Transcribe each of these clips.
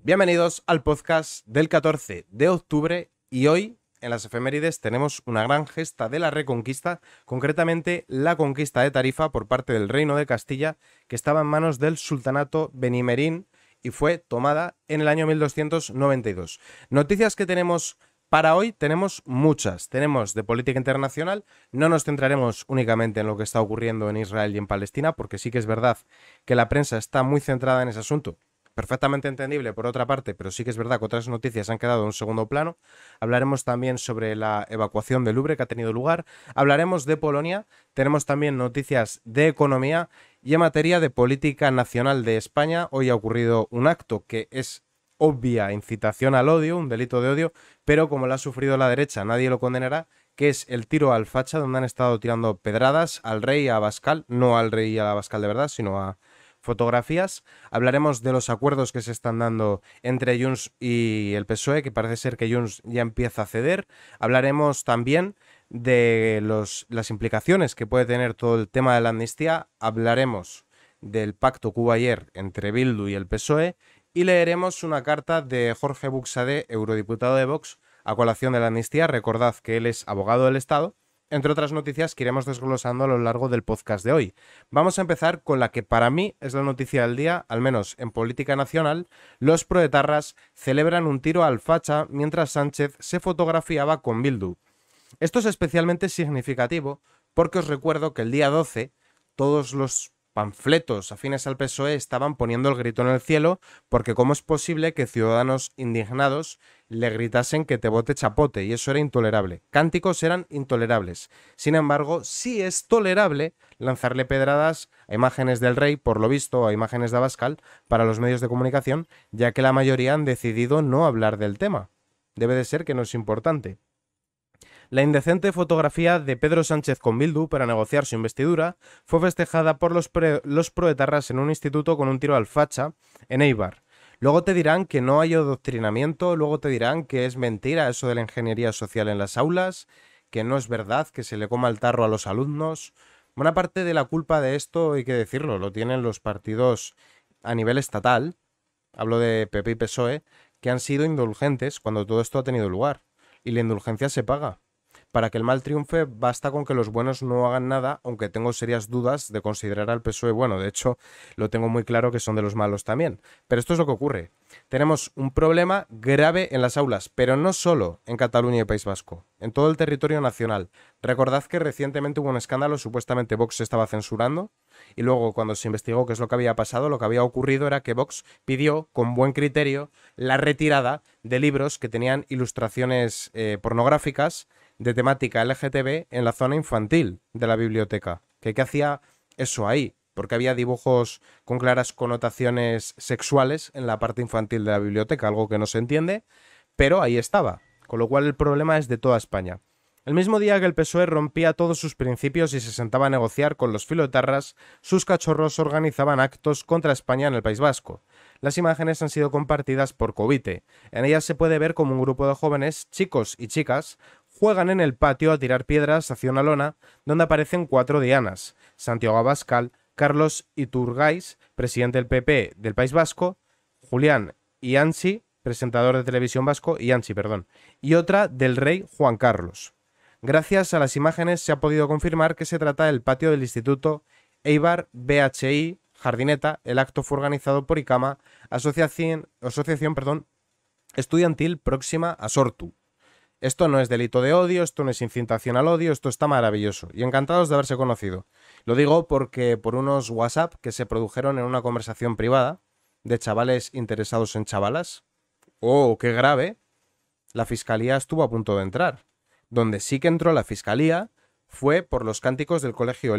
Bienvenidos al podcast del 14 de octubre y hoy en las efemérides tenemos una gran gesta de la reconquista, concretamente la conquista de Tarifa por parte del Reino de Castilla que estaba en manos del sultanato Benimerín y fue tomada en el año 1292. Noticias que tenemos para hoy tenemos muchas. Tenemos de política internacional, no nos centraremos únicamente en lo que está ocurriendo en Israel y en Palestina, porque sí que es verdad que la prensa está muy centrada en ese asunto perfectamente entendible por otra parte, pero sí que es verdad que otras noticias han quedado en segundo plano. Hablaremos también sobre la evacuación de Louvre que ha tenido lugar. Hablaremos de Polonia. Tenemos también noticias de economía y en materia de política nacional de España. Hoy ha ocurrido un acto que es obvia incitación al odio, un delito de odio, pero como lo ha sufrido la derecha, nadie lo condenará que es el tiro al facha, donde han estado tirando pedradas al rey, a Abascal, no al rey y a Abascal de verdad, sino a, fotografías. Hablaremos de los acuerdos que se están dando entre Junts y el PSOE, que parece ser que Junts ya empieza a ceder. Hablaremos también de las implicaciones que puede tener todo el tema de la amnistía. Hablaremos del pacto cuba ayer entre Bildu y el PSOE y leeremos una carta de Jorge Buxade, eurodiputado de Vox, a colación de la amnistía. Recordad que él es abogado del Estado entre otras noticias que iremos desglosando a lo largo del podcast de hoy. Vamos a empezar con la que para mí es la noticia del día, al menos en política nacional, los proetarras celebran un tiro al facha mientras Sánchez se fotografiaba con Bildu. Esto es especialmente significativo porque os recuerdo que el día 12 todos los panfletos afines al PSOE estaban poniendo el grito en el cielo porque cómo es posible que ciudadanos indignados le gritasen que te vote chapote y eso era intolerable. Cánticos eran intolerables. Sin embargo, sí es tolerable lanzarle pedradas a imágenes del rey, por lo visto, a imágenes de Abascal, para los medios de comunicación, ya que la mayoría han decidido no hablar del tema. Debe de ser que no es importante. La indecente fotografía de Pedro Sánchez con Bildu para negociar su investidura fue festejada por los, proetarras en un instituto con un tiro al facha en Eibar. Luego te dirán que no hay adoctrinamiento, luego te dirán que es mentira eso de la ingeniería social en las aulas, que no es verdad que se le coma el tarro a los alumnos. Buena parte de la culpa de esto, hay que decirlo, lo tienen los partidos a nivel estatal, hablo de PP y PSOE, que han sido indulgentes cuando todo esto ha tenido lugar. Y la indulgencia se paga. Para que el mal triunfe basta con que los buenos no hagan nada, aunque tengo serias dudas de considerar al PSOE bueno. De hecho, lo tengo muy claro que son de los malos también. Pero esto es lo que ocurre. Tenemos un problema grave en las aulas, pero no solo en Cataluña y País Vasco, en todo el territorio nacional. Recordad que recientemente hubo un escándalo, supuestamente Vox estaba censurando, y luego cuando se investigó qué es lo que había pasado, lo que había ocurrido era que Vox pidió, con buen criterio, la retirada de libros que tenían ilustraciones eh, pornográficas de temática LGTB en la zona infantil de la biblioteca. ¿Qué hacía eso ahí? Porque había dibujos con claras connotaciones sexuales en la parte infantil de la biblioteca, algo que no se entiende, pero ahí estaba. Con lo cual el problema es de toda España. El mismo día que el PSOE rompía todos sus principios y se sentaba a negociar con los filotarras, sus cachorros organizaban actos contra España en el País Vasco. Las imágenes han sido compartidas por Covite. En ellas se puede ver como un grupo de jóvenes, chicos y chicas, juegan en el patio a tirar piedras hacia una lona donde aparecen cuatro dianas, Santiago Abascal, Carlos Iturgaiz, presidente del PP del País Vasco, Julián Ianchi, presentador de televisión vasco, Ianchi, perdón, y otra del rey Juan Carlos. Gracias a las imágenes se ha podido confirmar que se trata del patio del Instituto Eibar BHI Jardineta. El acto fue organizado por ICAMA, asociación, asociación perdón, estudiantil próxima a Sortu. Esto no es delito de odio, esto no es incitación al odio, esto está maravilloso. Y encantados de haberse conocido. Lo digo porque por unos WhatsApp que se produjeron en una conversación privada de chavales interesados en chavalas. ¡Oh, qué grave! La fiscalía estuvo a punto de entrar. Donde sí que entró la fiscalía fue por los cánticos del colegio,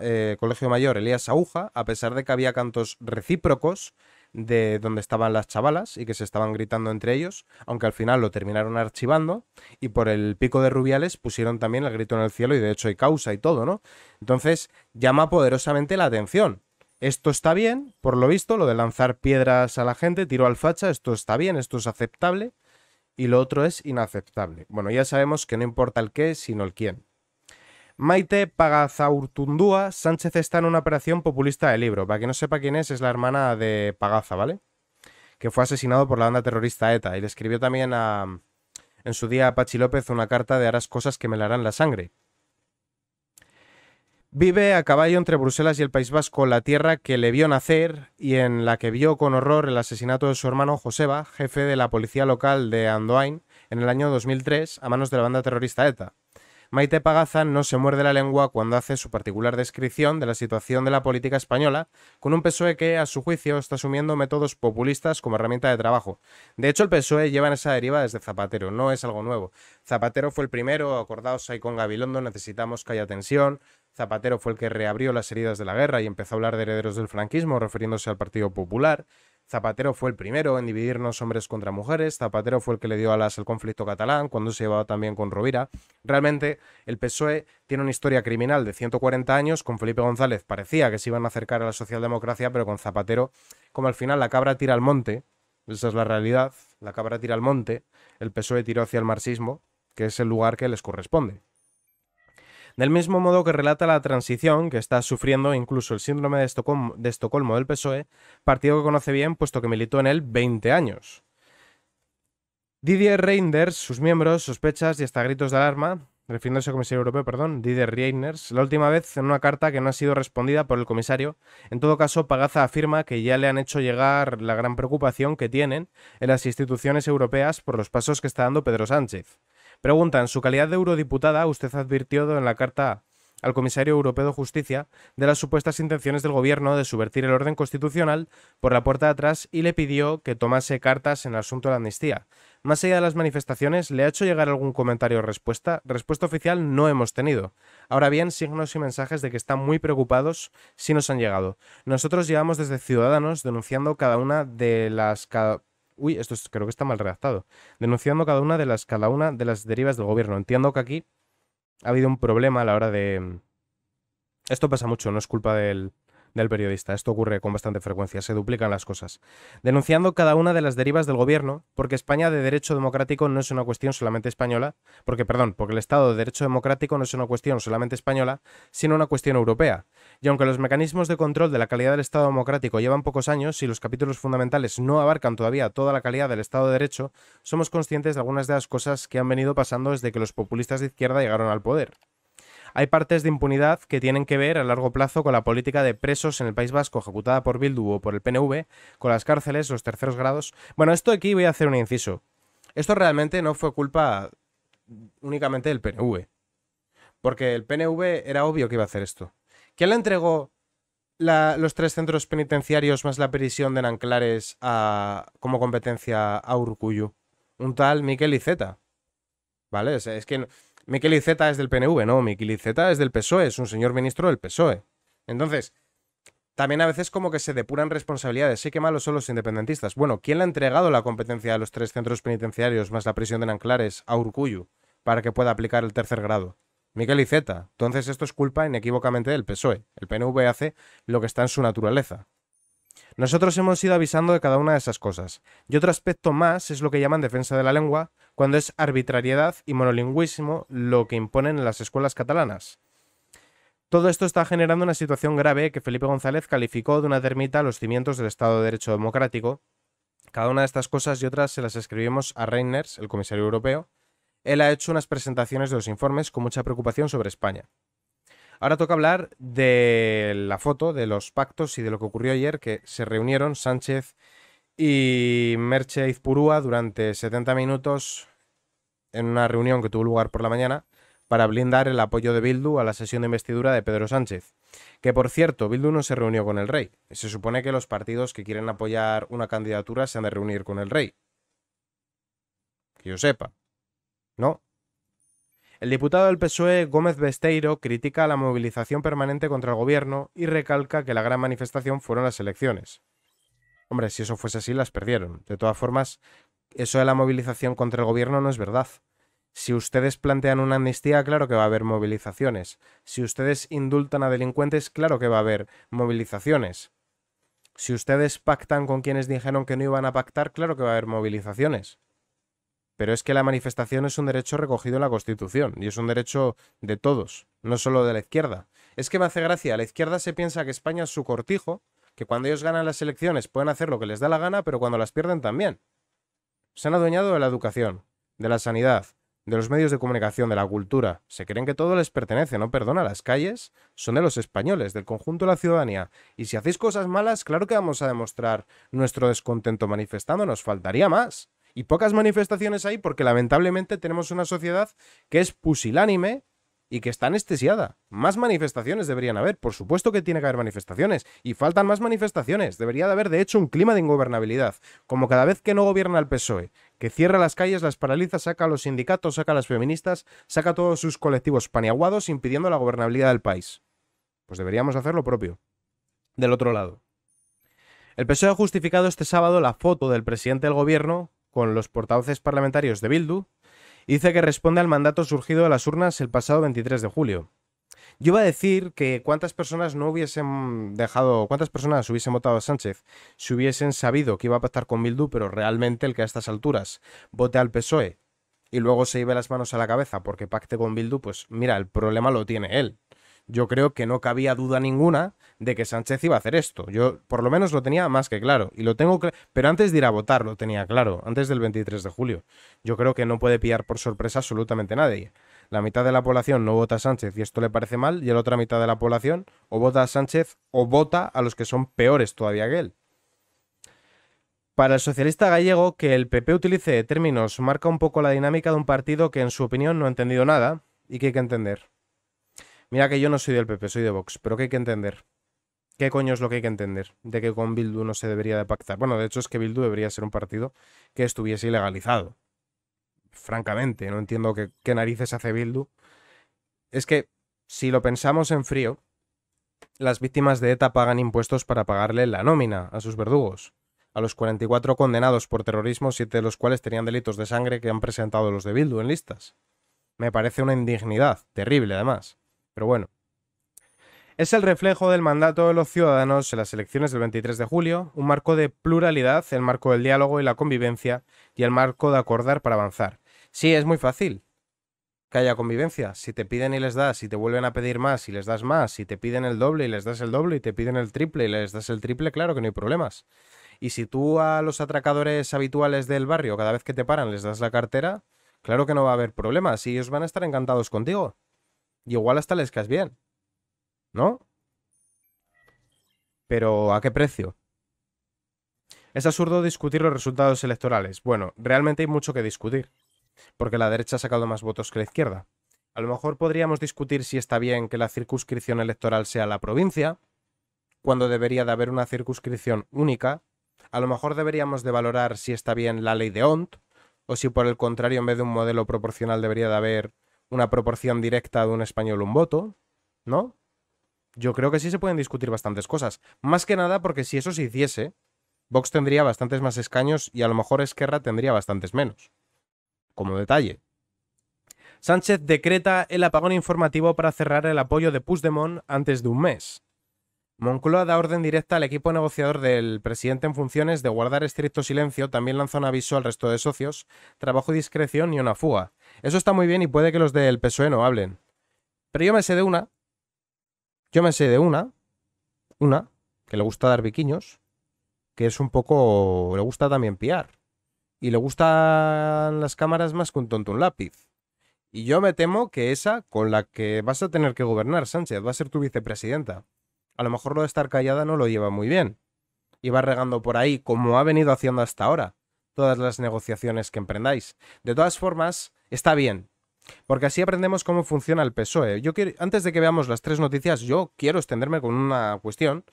eh, colegio Mayor Elías Aguja, a pesar de que había cantos recíprocos de donde estaban las chavalas y que se estaban gritando entre ellos, aunque al final lo terminaron archivando y por el pico de Rubiales pusieron también el grito en el cielo y de hecho hay causa y todo, ¿no? Entonces llama poderosamente la atención. Esto está bien, por lo visto, lo de lanzar piedras a la gente, tiro al facha, esto está bien, esto es aceptable y lo otro es inaceptable. Bueno, ya sabemos que no importa el qué, sino el quién. Maite Pagazaurtundúa Sánchez está en una operación populista de libro. Para que no sepa quién es, es la hermana de Pagaza, ¿vale? Que fue asesinado por la banda terrorista ETA. Y le escribió también a, en su día a Pachi López una carta de harás cosas que me la harán la sangre. Vive a caballo entre Bruselas y el País Vasco, la tierra que le vio nacer y en la que vio con horror el asesinato de su hermano Joseba, jefe de la policía local de Andoain, en el año 2003 a manos de la banda terrorista ETA. Maite Pagaza no se muerde la lengua cuando hace su particular descripción de la situación de la política española, con un PSOE que, a su juicio, está asumiendo métodos populistas como herramienta de trabajo. De hecho, el PSOE lleva en esa deriva desde Zapatero, no es algo nuevo. Zapatero fue el primero, acordaos ahí con Gabilondo, necesitamos que haya tensión, Zapatero fue el que reabrió las heridas de la guerra y empezó a hablar de herederos del franquismo, refiriéndose al Partido Popular. Zapatero fue el primero en dividirnos hombres contra mujeres, Zapatero fue el que le dio alas al conflicto catalán cuando se llevaba también con Rovira. Realmente el PSOE tiene una historia criminal de 140 años, con Felipe González parecía que se iban a acercar a la socialdemocracia, pero con Zapatero, como al final la cabra tira al monte, esa es la realidad, la cabra tira al monte, el PSOE tiró hacia el marxismo, que es el lugar que les corresponde. Del mismo modo que relata la transición que está sufriendo incluso el síndrome de Estocolmo, del PSOE, partido que conoce bien puesto que militó en él 20 años. Didier Reinders, sus miembros, sospechas y hasta gritos de alarma, refiriéndose al comisario europeo, perdón, Didier Reinders, la última vez en una carta que no ha sido respondida por el comisario. En todo caso, Pagaza afirma que ya le han hecho llegar la gran preocupación que tienen en las instituciones europeas por los pasos que está dando Pedro Sánchez. Pregunta, en su calidad de eurodiputada, usted advirtió en la carta al comisario europeo de justicia de las supuestas intenciones del gobierno de subvertir el orden constitucional por la puerta de atrás y le pidió que tomase cartas en el asunto de la amnistía. Más allá de las manifestaciones, ¿le ha hecho llegar algún comentario o respuesta? Respuesta oficial no hemos tenido. Ahora bien, signos y mensajes de que están muy preocupados sí nos han llegado. Nosotros llevamos desde Ciudadanos denunciando cada una de las Uy, esto creo que está mal redactado. Denunciando cada una de las, cada una de las derivas del gobierno. Entiendo que aquí ha habido un problema a la hora de. Mm, esto pasa mucho, no es culpa del, del periodista. Esto ocurre con bastante frecuencia, se duplican las cosas. Denunciando cada una de las derivas del gobierno, porque España de derecho democrático no es una cuestión solamente española, porque, perdón, porque el Estado de derecho democrático no es una cuestión solamente española, sino una cuestión europea. Y aunque los mecanismos de control de la calidad del Estado democrático llevan pocos años y los capítulos fundamentales no abarcan todavía toda la calidad del Estado de Derecho, somos conscientes de algunas de las cosas que han venido pasando desde que los populistas de izquierda llegaron al poder hay partes de impunidad que tienen que ver a largo plazo con la política de presos en el País Vasco ejecutada por Bildu o por el PNV, con las cárceles, los terceros grados. Bueno, esto aquí voy a hacer un inciso. Esto realmente no fue culpa únicamente del PNV. Porque el PNV era obvio que iba a hacer esto. ¿Quién le entregó los tres centros penitenciarios más la prisión de Nanclares a, como competencia a Urcuyo? Un tal Miquel Iceta. ¿Vale? es que... Miquel Iceta es del PNV, no, Miquel Iceta es del PSOE, es un señor ministro del PSOE. Entonces, también a veces como que se depuran responsabilidades. Sí que malos son los independentistas. Bueno, ¿quién le ha entregado la competencia de los tres centros penitenciarios más la prisión de Nanclares a Urcuyu para que pueda aplicar el tercer grado? Miquel Iceta. Entonces esto es culpa inequívocamente del PSOE. El PNV hace lo que está en su naturaleza. Nosotros hemos ido avisando de cada una de esas cosas, y otro aspecto más es lo que llaman defensa de la lengua, cuando es arbitrariedad y monolingüismo lo que imponen en las escuelas catalanas. Todo esto está generando una situación grave que Felipe González calificó de una termita a los cimientos del Estado de Derecho Democrático. Cada una de estas cosas y otras se las escribimos a Reiners, el comisario europeo. Él ha hecho unas presentaciones de los informes con mucha preocupación sobre España. Ahora toca hablar de la foto, de los pactos y de lo que ocurrió ayer, que se reunieron Sánchez y Merche Izpurúa durante 70 minutos en una reunión que tuvo lugar por la mañana para blindar el apoyo de Bildu a la sesión de investidura de Pedro Sánchez. Que por cierto, Bildu no se reunió con el rey. Se supone que los partidos que quieren apoyar una candidatura se han de reunir con el rey. Que yo sepa. ¿No? El diputado del PSOE, Gómez Besteiro, critica la movilización permanente contra el gobierno y recalca que la gran manifestación fueron las elecciones. Hombre, si eso fuese así, las perdieron. De todas formas, eso de la movilización contra el gobierno no es verdad. Si ustedes plantean una amnistía, claro que va a haber movilizaciones. Si ustedes indultan a delincuentes, claro que va a haber movilizaciones. Si ustedes pactan con quienes dijeron que no iban a pactar, claro que va a haber movilizaciones pero es que la manifestación es un derecho recogido en la Constitución y es un derecho de todos, no solo de la izquierda. Es que me hace gracia, la izquierda se piensa que España es su cortijo, que cuando ellos ganan las elecciones pueden hacer lo que les da la gana, pero cuando las pierden también. Se han adueñado de la educación, de la sanidad, de los medios de comunicación, de la cultura. Se creen que todo les pertenece, no perdona, las calles son de los españoles, del conjunto de la ciudadanía. Y si hacéis cosas malas, claro que vamos a demostrar nuestro descontento manifestando, nos faltaría más y pocas manifestaciones hay porque lamentablemente tenemos una sociedad que es pusilánime y que está anestesiada. Más manifestaciones deberían haber, por supuesto que tiene que haber manifestaciones, y faltan más manifestaciones. Debería de haber, de hecho, un clima de ingobernabilidad, como cada vez que no gobierna el PSOE, que cierra las calles, las paraliza, saca a los sindicatos, saca a las feministas, saca a todos sus colectivos paniaguados, impidiendo la gobernabilidad del país. Pues deberíamos hacer lo propio. Del otro lado. El PSOE ha justificado este sábado la foto del presidente del gobierno con los portavoces parlamentarios de Bildu, dice que responde al mandato surgido de las urnas el pasado 23 de julio. Yo iba a decir que cuántas personas no hubiesen dejado, cuántas personas hubiesen votado a Sánchez si hubiesen sabido que iba a pactar con Bildu, pero realmente el que a estas alturas vote al PSOE y luego se lleve las manos a la cabeza porque pacte con Bildu, pues mira, el problema lo tiene él yo creo que no cabía duda ninguna de que Sánchez iba a hacer esto. Yo por lo menos lo tenía más que claro. Y lo tengo Pero antes de ir a votar lo tenía claro, antes del 23 de julio. Yo creo que no puede pillar por sorpresa absolutamente nadie. La mitad de la población no vota a Sánchez y esto le parece mal, y la otra mitad de la población o vota a Sánchez o vota a los que son peores todavía que él. Para el socialista gallego, que el PP utilice términos marca un poco la dinámica de un partido que en su opinión no ha entendido nada y que hay que entender. Mira que yo no soy del PP, soy de Vox, pero ¿qué hay que entender? ¿Qué coño es lo que hay que entender? De que con Bildu no se debería de pactar. Bueno, de hecho es que Bildu debería ser un partido que estuviese ilegalizado. Francamente, no entiendo qué, narices hace Bildu. Es que, si lo pensamos en frío, las víctimas de ETA pagan impuestos para pagarle la nómina a sus verdugos. A los 44 condenados por terrorismo, siete de los cuales tenían delitos de sangre que han presentado los de Bildu en listas. Me parece una indignidad, terrible además. Pero bueno. Es el reflejo del mandato de los ciudadanos en las elecciones del 23 de julio, un marco de pluralidad, el marco del diálogo y la convivencia, y el marco de acordar para avanzar. Sí, es muy fácil que haya convivencia. Si te piden y les das, y te vuelven a pedir más y les das más, si te piden el doble y les das el doble, y te piden el triple y les das el triple, claro que no hay problemas. Y si tú a los atracadores habituales del barrio, cada vez que te paran, les das la cartera, claro que no va a haber problemas y ellos van a estar encantados contigo. Y igual hasta les caes bien. ¿No? Pero ¿a qué precio? Es absurdo discutir los resultados electorales. Bueno, realmente hay mucho que discutir. Porque la derecha ha sacado más votos que la izquierda. A lo mejor podríamos discutir si está bien que la circunscripción electoral sea la provincia, cuando debería de haber una circunscripción única. A lo mejor deberíamos de valorar si está bien la ley de ONT, o si por el contrario, en vez de un modelo proporcional, debería de haber una proporción directa de un español un voto, ¿no? Yo creo que sí se pueden discutir bastantes cosas. Más que nada porque si eso se hiciese, Vox tendría bastantes más escaños y a lo mejor Esquerra tendría bastantes menos. Como detalle. Sánchez decreta el apagón informativo para cerrar el apoyo de Puigdemont antes de un mes. Moncloa da orden directa al equipo negociador del presidente en funciones de guardar estricto silencio, también lanza un aviso al resto de socios, trabajo y discreción y una fuga. Eso está muy bien y puede que los del PSOE no hablen. Pero yo me sé de una. Yo me sé de una. Una, que le gusta dar viquiños, que es un poco... le gusta también piar. Y le gustan las cámaras más que un tonto un lápiz. Y yo me temo que esa con la que vas a tener que gobernar, Sánchez, va a ser tu vicepresidenta a lo mejor lo de estar callada no lo lleva muy bien. Y va regando por ahí, como ha venido haciendo hasta ahora, todas las negociaciones que emprendáis. De todas formas, está bien, porque así aprendemos cómo funciona el PSOE. Yo antes de que veamos las tres noticias, yo quiero extenderme con una cuestión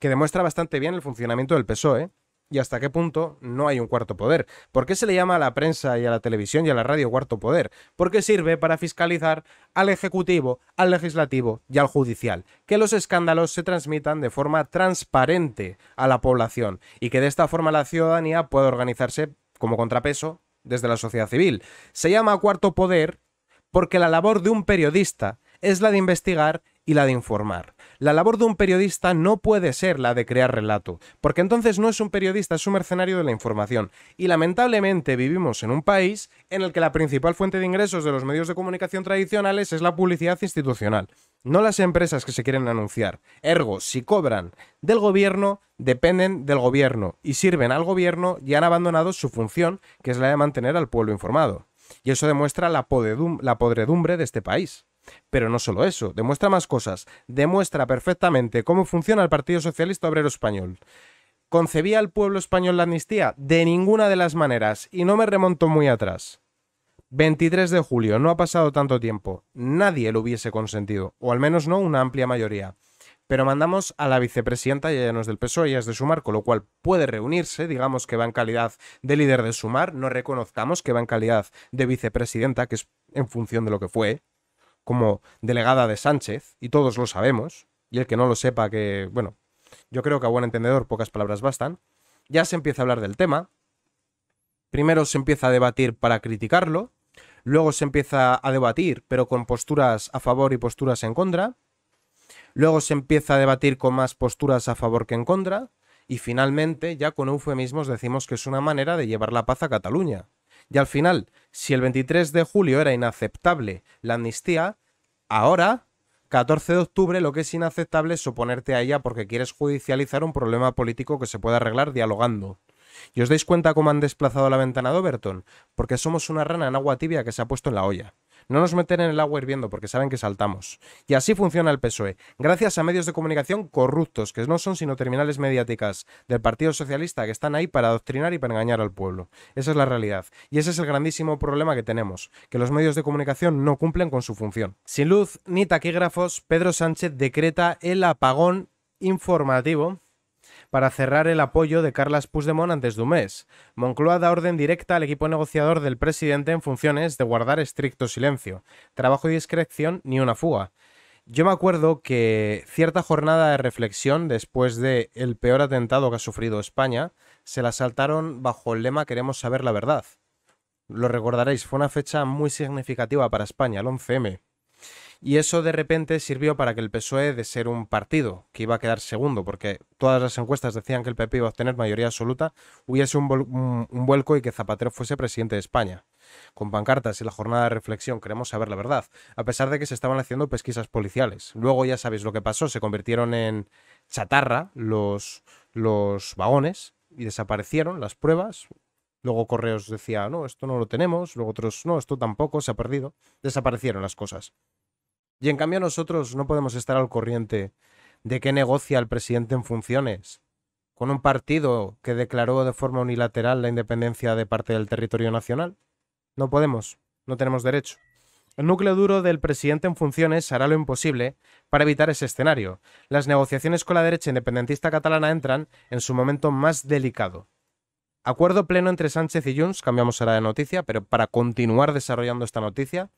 que demuestra bastante bien el funcionamiento del PSOE y hasta qué punto no hay un cuarto poder. ¿Por qué se le llama a la prensa y a la televisión y a la radio cuarto poder? Porque sirve para fiscalizar al Ejecutivo, al Legislativo y al Judicial, que los escándalos se transmitan de forma transparente a la población y que de esta forma la ciudadanía pueda organizarse como contrapeso desde la sociedad civil. Se llama cuarto poder porque la labor de un periodista es la de investigar y la de informar. La labor de un periodista no puede ser la de crear relato, porque entonces no es un periodista, es un mercenario de la información. Y lamentablemente vivimos en un país en el que la principal fuente de ingresos de los medios de comunicación tradicionales es la publicidad institucional, no las empresas que se quieren anunciar. Ergo, si cobran del gobierno, dependen del gobierno y sirven al gobierno y han abandonado su función, que es la de mantener al pueblo informado. Y eso demuestra la, la podredumbre de este país. Pero no solo eso, demuestra más cosas, demuestra perfectamente cómo funciona el Partido Socialista Obrero Español. ¿Concebía al pueblo español la amnistía? De ninguna de las maneras, y no me remonto muy atrás. 23 de julio, no ha pasado tanto tiempo. Nadie lo hubiese consentido, o al menos no una amplia mayoría. Pero mandamos a la vicepresidenta, y ella no es del PSOE, ella es de Sumar, con lo cual puede reunirse, digamos que va en calidad de líder de Sumar, no reconozcamos que va en calidad de vicepresidenta, que es en función de lo que fue, como delegada de Sánchez, y todos lo sabemos, y el que no lo sepa que, bueno, yo creo que a buen entendedor pocas palabras bastan, ya se empieza a hablar del tema, primero se empieza a debatir para criticarlo, luego se empieza a debatir pero con posturas a favor y posturas en contra, luego se empieza a debatir con más posturas a favor que en contra, y finalmente ya con eufemismos decimos que es una manera de llevar la paz a Cataluña. Y al final, si el 23 de julio era inaceptable la amnistía, ahora, 14 de octubre, lo que es inaceptable es oponerte a ella porque quieres judicializar un problema político que se puede arreglar dialogando. ¿Y os dais cuenta cómo han desplazado la ventana de Overton? Porque somos una rana en agua tibia que se ha puesto en la olla. No nos meten en el agua hirviendo porque saben que saltamos. Y así funciona el PSOE, gracias a medios de comunicación corruptos, que no son sino terminales mediáticas del Partido Socialista que están ahí para adoctrinar y para engañar al pueblo. Esa es la realidad. Y ese es el grandísimo problema que tenemos, que los medios de comunicación no cumplen con su función. Sin luz ni taquígrafos, Pedro Sánchez decreta el apagón informativo para cerrar el apoyo de Carles Puigdemont antes de un mes. Moncloa da orden directa al equipo negociador del presidente en funciones de guardar estricto silencio, trabajo y discreción ni una fuga. Yo me acuerdo que cierta jornada de reflexión después de el peor atentado que ha sufrido España se la saltaron bajo el lema Queremos saber la verdad. Lo recordaréis, fue una fecha muy significativa para España, el 11M. Y eso de repente sirvió para que el PSOE, de ser un partido que iba a quedar segundo, porque todas las encuestas decían que el PP iba a obtener mayoría absoluta, hubiese un, vuelco y que Zapatero fuese presidente de España. Con pancartas y la jornada de reflexión queremos saber la verdad, a pesar de que se estaban haciendo pesquisas policiales. Luego ya sabéis lo que pasó, se convirtieron en chatarra los, los vagones y desaparecieron las pruebas, Luego Correos decía, no, esto no lo tenemos. Luego otros, no, esto tampoco, se ha perdido. Desaparecieron las cosas. Y en cambio nosotros no podemos estar al corriente de qué negocia el presidente en funciones con un partido que declaró de forma unilateral la independencia de parte del territorio nacional. No podemos, no tenemos derecho. El núcleo duro del presidente en funciones hará lo imposible para evitar ese escenario. Las negociaciones con la derecha independentista catalana entran en su momento más delicado. Acuerdo pleno entre Sánchez y Junts, cambiamos ahora de noticia, pero para continuar desarrollando esta noticia,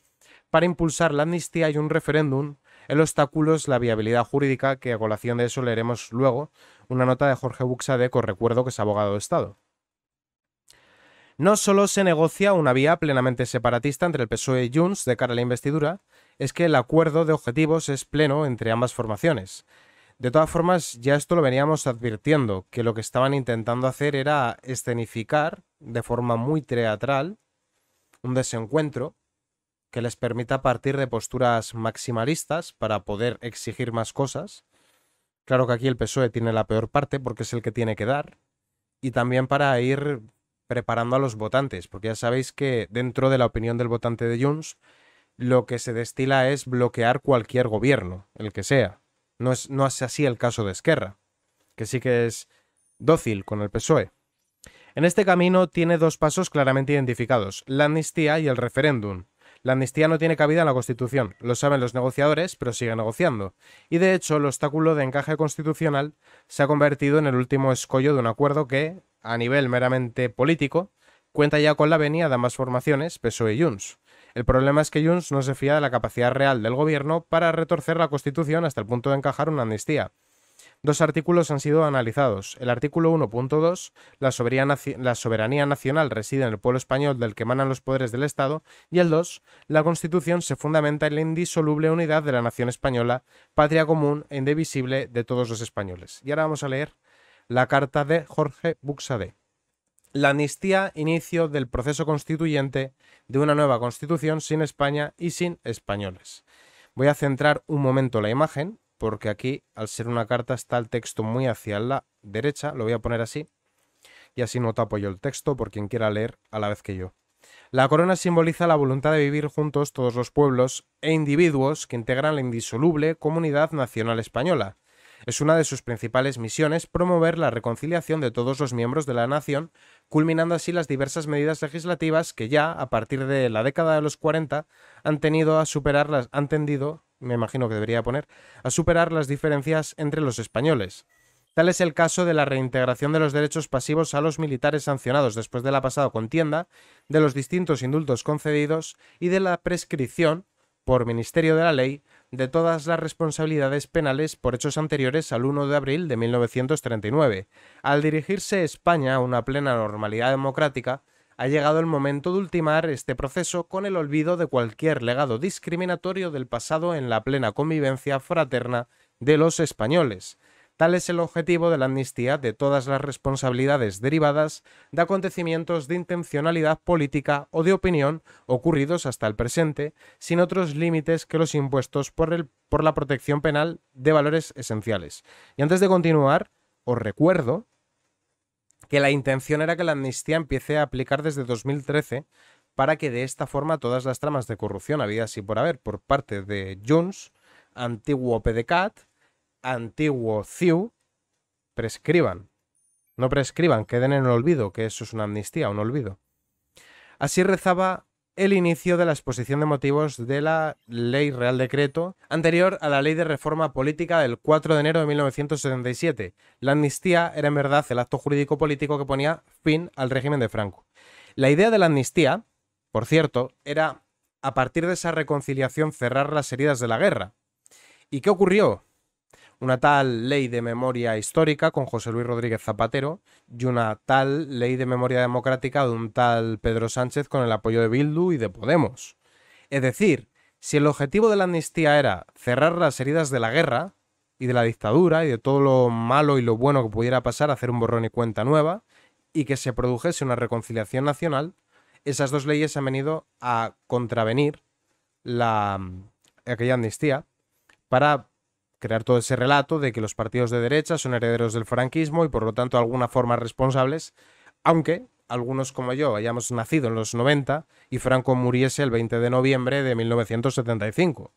para impulsar la amnistía y un referéndum, el obstáculo es la viabilidad jurídica, que a colación de eso leeremos luego una nota de Jorge Buxa de Correcuerdo, que es abogado de Estado. No solo se negocia una vía plenamente separatista entre el PSOE y Junts de cara a la investidura, es que el acuerdo de objetivos es pleno entre ambas formaciones. De todas formas, ya esto lo veníamos advirtiendo, que lo que estaban intentando hacer era escenificar de forma muy teatral un desencuentro que les permita partir de posturas maximalistas para poder exigir más cosas. Claro que aquí el PSOE tiene la peor parte porque es el que tiene que dar. Y también para ir preparando a los votantes, porque ya sabéis que dentro de la opinión del votante de Junts, lo que se destila es bloquear cualquier gobierno, el que sea. No es, no es así el caso de Esquerra, que sí que es dócil con el PSOE. En este camino tiene dos pasos claramente identificados, la amnistía y el referéndum. La amnistía no tiene cabida en la Constitución, lo saben los negociadores, pero sigue negociando. Y de hecho, el obstáculo de encaje constitucional se ha convertido en el último escollo de un acuerdo que, a nivel meramente político, cuenta ya con la venia de ambas formaciones, PSOE y Junts. El problema es que Junts no se fía de la capacidad real del gobierno para retorcer la Constitución hasta el punto de encajar una amnistía. Dos artículos han sido analizados. El artículo 1.2, la, soberanía la soberanía nacional reside en el pueblo español del que emanan los poderes del Estado, y el 2, la Constitución se fundamenta en la indisoluble unidad de la nación española, patria común e indivisible de todos los españoles. Y ahora vamos a leer la carta de Jorge Buxade. La amnistía, inicio del proceso constituyente de una nueva constitución sin España y sin españoles. Voy a centrar un momento la imagen porque aquí, al ser una carta, está el texto muy hacia la derecha, lo voy a poner así, y así no tapo yo el texto por quien quiera leer a la vez que yo. La corona simboliza la voluntad de vivir juntos todos los pueblos e individuos que integran la indisoluble comunidad nacional española. Es una de sus principales misiones promover la reconciliación de todos los miembros de la nación, culminando así las diversas medidas legislativas que ya, a partir de la década de los 40, han, tenido a superar las, han tendido me imagino que debería poner, a superar las diferencias entre los españoles. Tal es el caso de la reintegración de los derechos pasivos a los militares sancionados después de la pasada contienda, de los distintos indultos concedidos y de la prescripción, por Ministerio de la Ley, de todas las responsabilidades penales por hechos anteriores al 1 de abril de 1939. Al dirigirse España a una plena normalidad democrática, ha llegado el momento de ultimar este proceso con el olvido de cualquier legado discriminatorio del pasado en la plena convivencia fraterna de los españoles. Tal es el objetivo de la amnistía de todas las responsabilidades derivadas de acontecimientos de intencionalidad política o de opinión ocurridos hasta el presente, sin otros límites que los impuestos por, el, por la protección penal de valores esenciales. Y antes de continuar, os recuerdo que la intención era que la amnistía empiece a aplicar desde 2013 para que de esta forma todas las tramas de corrupción habidas y por haber por parte de Junts, antiguo PDCAT, antiguo CIU, prescriban. No prescriban, queden en el olvido, que eso es una amnistía, un olvido. Así rezaba el inicio de la exposición de motivos de la Ley Real Decreto anterior a la Ley de Reforma Política del 4 de enero de 1977. La amnistía era en verdad el acto jurídico político que ponía fin al régimen de Franco. La idea de la amnistía, por cierto, era a partir de esa reconciliación cerrar las heridas de la guerra. ¿Y qué ocurrió? una tal ley de memoria histórica con José Luis Rodríguez Zapatero y una tal ley de memoria democrática de un tal Pedro Sánchez con el apoyo de Bildu y de Podemos. Es decir, si el objetivo de la amnistía era cerrar las heridas de la guerra y de la dictadura y de todo lo malo y lo bueno que pudiera pasar, hacer un borrón y cuenta nueva, y que se produjese una reconciliación nacional, esas dos leyes han venido a contravenir la, mm, aquella amnistía para crear todo ese relato de que los partidos de derecha son herederos del franquismo y por lo tanto de alguna forma responsables, aunque algunos como yo hayamos nacido en los 90 y Franco muriese el 20 de noviembre de 1975.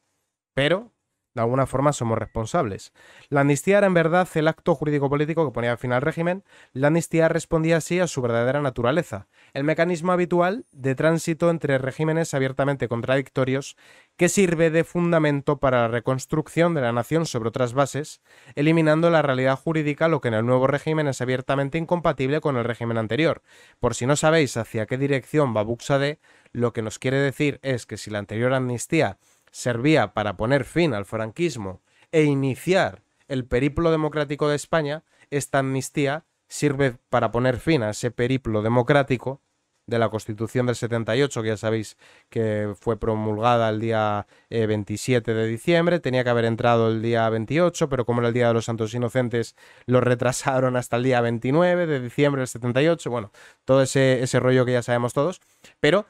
Pero, de alguna forma, somos responsables. La amnistía era en verdad el acto jurídico-político que ponía fin al régimen. La amnistía respondía así a su verdadera naturaleza, el mecanismo habitual de tránsito entre regímenes abiertamente contradictorios que sirve de fundamento para la reconstrucción de la nación sobre otras bases, eliminando la realidad jurídica, lo que en el nuevo régimen es abiertamente incompatible con el régimen anterior. Por si no sabéis hacia qué dirección va Buxade, lo que nos quiere decir es que si la anterior amnistía servía para poner fin al franquismo e iniciar el periplo democrático de España, esta amnistía sirve para poner fin a ese periplo democrático de la Constitución del 78, que ya sabéis que fue promulgada el día 27 eh, de diciembre, tenía que haber entrado el día 28, pero como era el Día de los Santos Inocentes, lo retrasaron hasta el día 29 de diciembre del 78, bueno, todo ese, ese rollo que ya sabemos todos, pero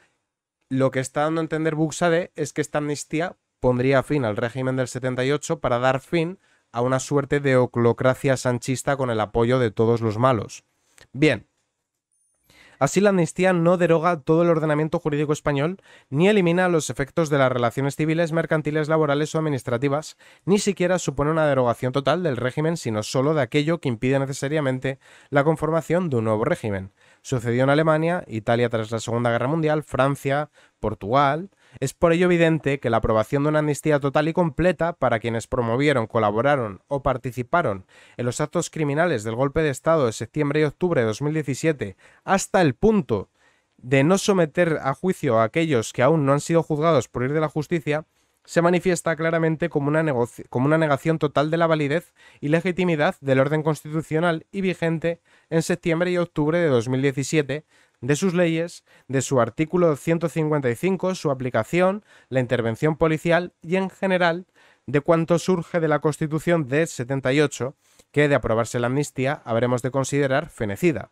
lo que está dando a entender Buxade es que esta amnistía pondría fin al régimen del 78 para dar fin a una suerte de oclocracia sanchista con el apoyo de todos los malos. Bien. Así la amnistía no deroga todo el ordenamiento jurídico español, ni elimina los efectos de las relaciones civiles, mercantiles, laborales o administrativas, ni siquiera supone una derogación total del régimen, sino solo de aquello que impide necesariamente la conformación de un nuevo régimen. Sucedió en Alemania, Italia tras la Segunda Guerra Mundial, Francia, Portugal, es por ello evidente que la aprobación de una amnistía total y completa para quienes promovieron, colaboraron o participaron en los actos criminales del golpe de Estado de septiembre y octubre de 2017, hasta el punto de no someter a juicio a aquellos que aún no han sido juzgados por ir de la justicia, se manifiesta claramente como una, negación total de la validez y legitimidad del orden constitucional y vigente en septiembre y octubre de 2017 de sus leyes, de su artículo 155, su aplicación, la intervención policial y, en general, de cuanto surge de la Constitución de 78, que, de aprobarse la amnistía, habremos de considerar fenecida.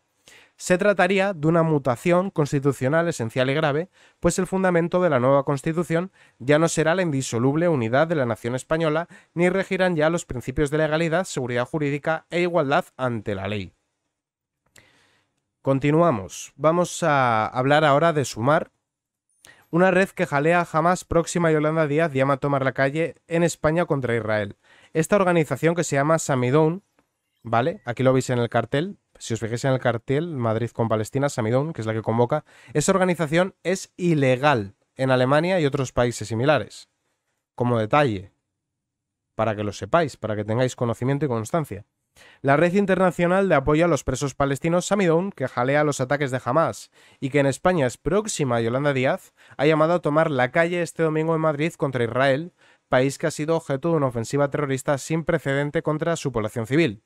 Se trataría de una mutación constitucional esencial y grave, pues el fundamento de la nueva Constitución ya no será la indisoluble unidad de la nación española, ni regirán ya los principios de legalidad, seguridad jurídica e igualdad ante la ley. Continuamos. Vamos a hablar ahora de Sumar, una red que jalea jamás próxima a Yolanda Díaz llama a tomar la calle en España contra Israel. Esta organización que se llama Samidón, ¿vale? Aquí lo veis en el cartel. Si os fijáis en el cartel, Madrid con Palestina, Samidón, que es la que convoca, esa organización es ilegal en Alemania y otros países similares. Como detalle, para que lo sepáis, para que tengáis conocimiento y constancia. La red internacional de apoyo a los presos palestinos Samidoun, que jalea los ataques de Hamas y que en España es próxima a Yolanda Díaz, ha llamado a tomar la calle este domingo en Madrid contra Israel, país que ha sido objeto de una ofensiva terrorista sin precedente contra su población civil.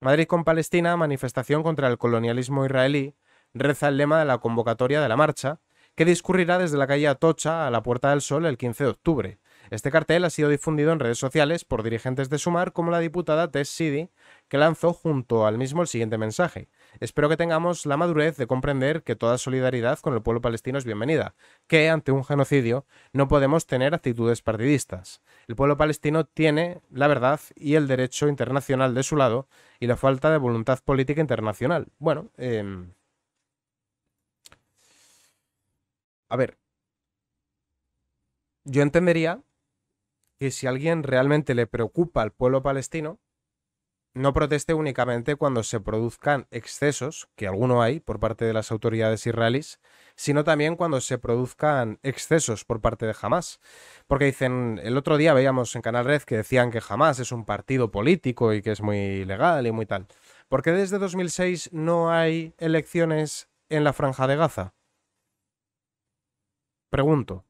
Madrid con Palestina, manifestación contra el colonialismo israelí, reza el lema de la convocatoria de la marcha, que discurrirá desde la calle Atocha a la Puerta del Sol el 15 de octubre este cartel ha sido difundido en redes sociales por dirigentes de Sumar como la diputada Tess Sidi, que lanzó junto al mismo el siguiente mensaje. Espero que tengamos la madurez de comprender que toda solidaridad con el pueblo palestino es bienvenida, que ante un genocidio no podemos tener actitudes partidistas. El pueblo palestino tiene la verdad y el derecho internacional de su lado y la falta de voluntad política internacional. Bueno, em, a ver, yo entendería que si alguien realmente le preocupa al pueblo palestino, no proteste únicamente cuando se produzcan excesos, que alguno hay por parte de las autoridades israelíes, sino también cuando se produzcan excesos por parte de Hamas. Porque dicen, el otro día veíamos en Canal Red que decían que Hamas es un partido político y que es muy legal y muy tal. Porque desde 2006 no hay elecciones en la franja de Gaza? Pregunto.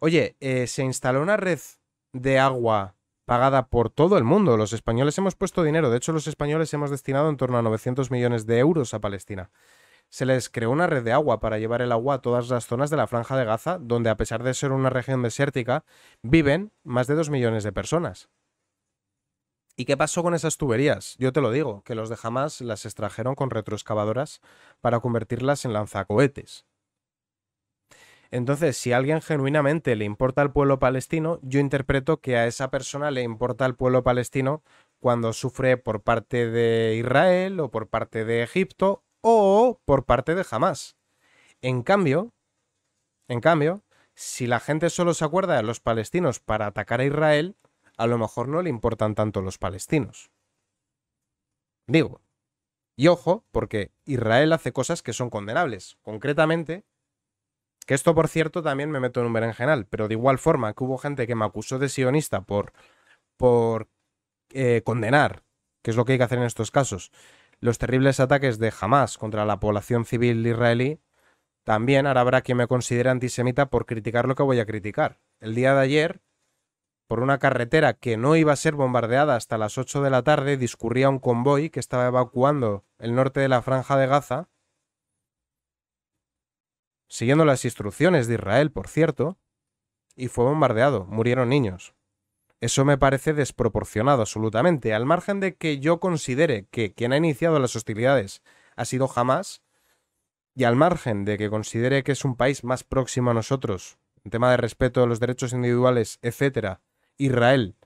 Oye, eh, se instaló una red de agua pagada por todo el mundo. Los españoles hemos puesto dinero. De hecho, los españoles hemos destinado en torno a 900 millones de euros a Palestina. Se les creó una red de agua para llevar el agua a todas las zonas de la franja de Gaza, donde a pesar de ser una región desértica, viven más de 2 millones de personas. ¿Y qué pasó con esas tuberías? Yo te lo digo, que los de Hamas las extrajeron con retroexcavadoras para convertirlas en lanzacohetes. Entonces, si a alguien genuinamente le importa al pueblo palestino, yo interpreto que a esa persona le importa al pueblo palestino cuando sufre por parte de Israel o por parte de Egipto o por parte de Hamas. En cambio, en cambio, si la gente solo se acuerda de los palestinos para atacar a Israel, a lo mejor no le importan tanto los palestinos. Digo, y ojo, porque Israel hace cosas que son condenables. Concretamente, esto, por cierto, también me meto en un berenjenal, pero de igual forma que hubo gente que me acusó de sionista por, por eh, condenar, que es lo que hay que hacer en estos casos, los terribles ataques de Hamas contra la población civil israelí, también ahora habrá quien me considere antisemita por criticar lo que voy a criticar. El día de ayer, por una carretera que no iba a ser bombardeada hasta las 8 de la tarde, discurría un convoy que estaba evacuando el norte de la franja de Gaza siguiendo las instrucciones de Israel, por cierto, y fue bombardeado, murieron niños. Eso me parece desproporcionado absolutamente, al margen de que yo considere que quien ha iniciado las hostilidades ha sido Hamas, y al margen de que considere que es un país más próximo a nosotros, en tema de respeto de los derechos individuales, etcétera, Israel,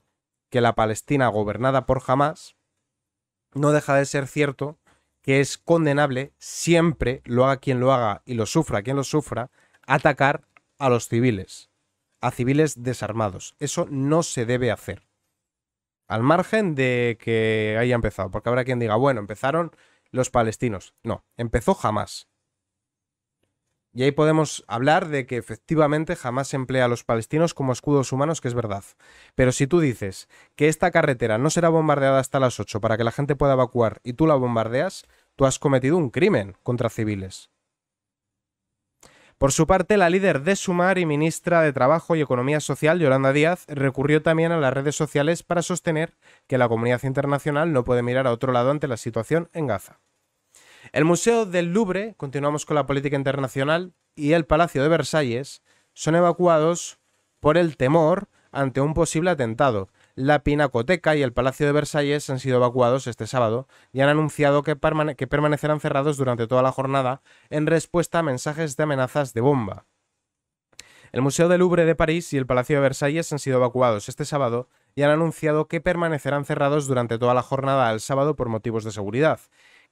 que la Palestina gobernada por Hamas, no deja de ser cierto que es condenable siempre, lo haga quien lo haga y lo sufra quien lo sufra, atacar a los civiles, a civiles desarmados. Eso no se debe hacer. Al margen de que haya empezado, porque habrá quien diga, bueno, empezaron los palestinos. No, empezó jamás. Y ahí podemos hablar de que efectivamente jamás se emplea a los palestinos como escudos humanos, que es verdad. Pero si tú dices que esta carretera no será bombardeada hasta las 8 para que la gente pueda evacuar y tú la bombardeas, tú has cometido un crimen contra civiles. Por su parte, la líder de Sumar y ministra de Trabajo y Economía Social, Yolanda Díaz, recurrió también a las redes sociales para sostener que la comunidad internacional no puede mirar a otro lado ante la situación en Gaza. El Museo del Louvre, continuamos con la política internacional, y el Palacio de Versalles son evacuados por el temor ante un posible atentado. La Pinacoteca y el Palacio de Versalles han sido evacuados este sábado y han anunciado que, permanecerán cerrados durante toda la jornada en respuesta a mensajes de amenazas de bomba. El Museo del Louvre de París y el Palacio de Versalles han sido evacuados este sábado y han anunciado que permanecerán cerrados durante toda la jornada al sábado por motivos de seguridad.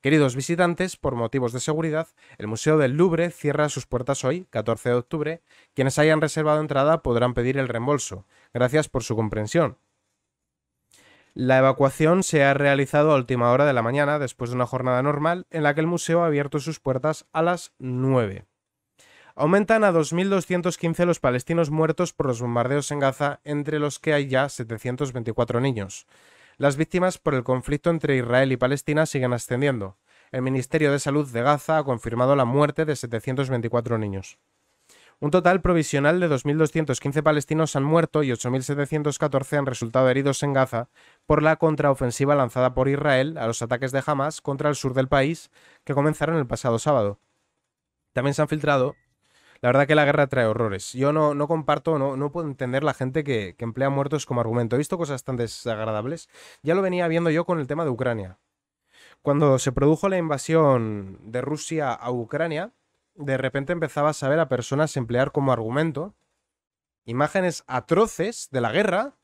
Queridos visitantes, por motivos de seguridad, el Museo del Louvre cierra sus puertas hoy, 14 de octubre. Quienes hayan reservado entrada podrán pedir el reembolso. Gracias por su comprensión. La evacuación se ha realizado a última hora de la mañana, después de una jornada normal, en la que el museo ha abierto sus puertas a las 9. Aumentan a 2.215 los palestinos muertos por los bombardeos en Gaza, entre los que hay ya 724 niños. Las víctimas por el conflicto entre Israel y Palestina siguen ascendiendo. El Ministerio de Salud de Gaza ha confirmado la muerte de 724 niños. Un total provisional de 2.215 palestinos han muerto y 8.714 han resultado heridos en Gaza por la contraofensiva lanzada por Israel a los ataques de Hamas contra el sur del país que comenzaron el pasado sábado. También se han filtrado la verdad que la guerra trae horrores. Yo no, no comparto, no, no puedo entender la gente que, emplea muertos como argumento. He visto cosas tan desagradables. Ya lo venía viendo yo con el tema de Ucrania. Cuando se produjo la invasión de Rusia a Ucrania, de repente empezaba a saber a personas emplear como argumento imágenes atroces de la guerra.